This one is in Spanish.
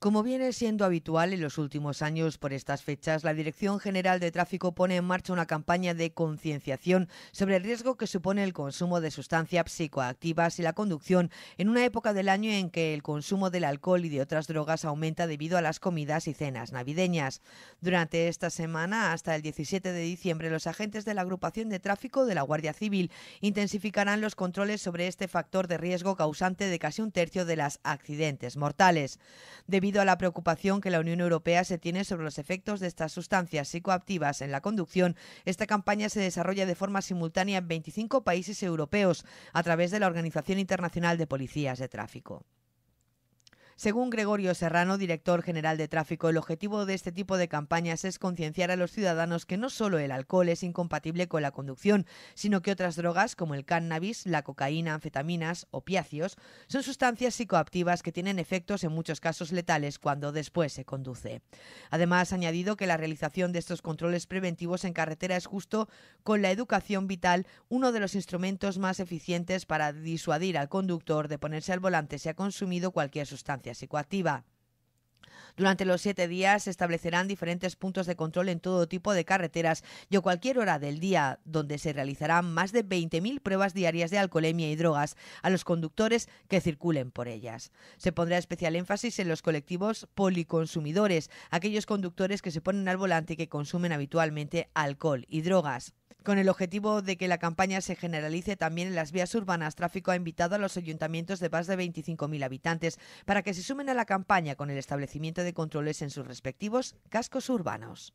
Como viene siendo habitual en los últimos años por estas fechas, la Dirección General de Tráfico pone en marcha una campaña de concienciación sobre el riesgo que supone el consumo de sustancias psicoactivas y la conducción en una época del año en que el consumo del alcohol y de otras drogas aumenta debido a las comidas y cenas navideñas. Durante esta semana, hasta el 17 de diciembre, los agentes de la agrupación de tráfico de la Guardia Civil intensificarán los controles sobre este factor de riesgo causante de casi un tercio de las accidentes mortales debido a la preocupación que la Unión Europea se tiene sobre los efectos de estas sustancias psicoactivas en la conducción, esta campaña se desarrolla de forma simultánea en 25 países europeos a través de la Organización Internacional de Policías de Tráfico. Según Gregorio Serrano, director general de tráfico, el objetivo de este tipo de campañas es concienciar a los ciudadanos que no solo el alcohol es incompatible con la conducción, sino que otras drogas como el cannabis, la cocaína, anfetaminas, opiáceos, son sustancias psicoactivas que tienen efectos en muchos casos letales cuando después se conduce. Además, ha añadido que la realización de estos controles preventivos en carretera es justo con la educación vital, uno de los instrumentos más eficientes para disuadir al conductor de ponerse al volante si ha consumido cualquier sustancia psicoactiva. Durante los siete días se establecerán diferentes puntos de control en todo tipo de carreteras y a cualquier hora del día, donde se realizarán más de 20.000 pruebas diarias de alcoholemia y drogas a los conductores que circulen por ellas. Se pondrá especial énfasis en los colectivos policonsumidores, aquellos conductores que se ponen al volante y que consumen habitualmente alcohol y drogas. Con el objetivo de que la campaña se generalice también en las vías urbanas, Tráfico ha invitado a los ayuntamientos de más de 25.000 habitantes para que se sumen a la campaña con el establecimiento de controles en sus respectivos cascos urbanos.